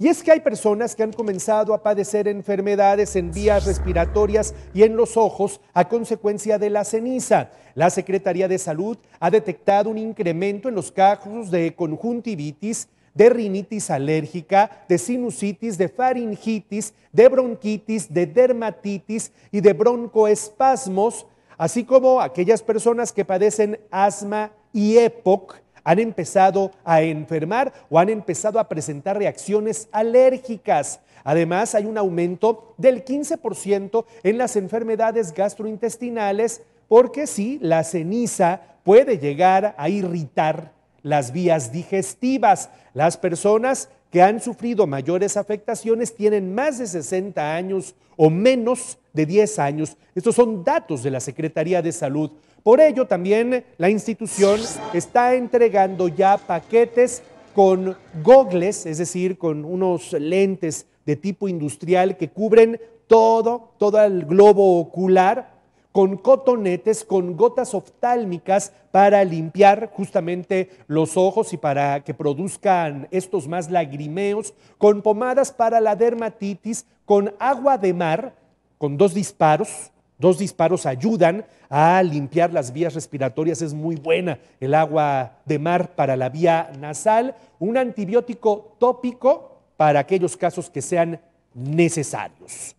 Y es que hay personas que han comenzado a padecer enfermedades en vías respiratorias y en los ojos a consecuencia de la ceniza. La Secretaría de Salud ha detectado un incremento en los casos de conjuntivitis, de rinitis alérgica, de sinusitis, de faringitis, de bronquitis, de dermatitis y de broncoespasmos, así como aquellas personas que padecen asma y EPOC han empezado a enfermar o han empezado a presentar reacciones alérgicas. Además, hay un aumento del 15% en las enfermedades gastrointestinales porque sí, la ceniza puede llegar a irritar las vías digestivas. Las personas que han sufrido mayores afectaciones tienen más de 60 años o menos de 10 años. Estos son datos de la Secretaría de Salud. Por ello también la institución está entregando ya paquetes con gogles, es decir, con unos lentes de tipo industrial que cubren todo, todo el globo ocular con cotonetes, con gotas oftálmicas para limpiar justamente los ojos y para que produzcan estos más lagrimeos, con pomadas para la dermatitis, con agua de mar, con dos disparos. Dos disparos ayudan a limpiar las vías respiratorias. Es muy buena el agua de mar para la vía nasal. Un antibiótico tópico para aquellos casos que sean necesarios.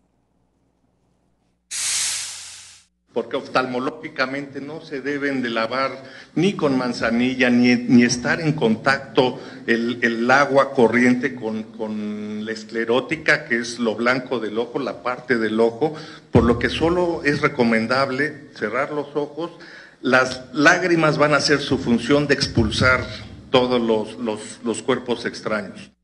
porque oftalmológicamente no se deben de lavar ni con manzanilla, ni, estar en contacto el, agua corriente con, la esclerótica, que es lo blanco del ojo, la parte del ojo, por lo que solo es recomendable cerrar los ojos. Las lágrimas van a ser su función de expulsar todos los cuerpos extraños.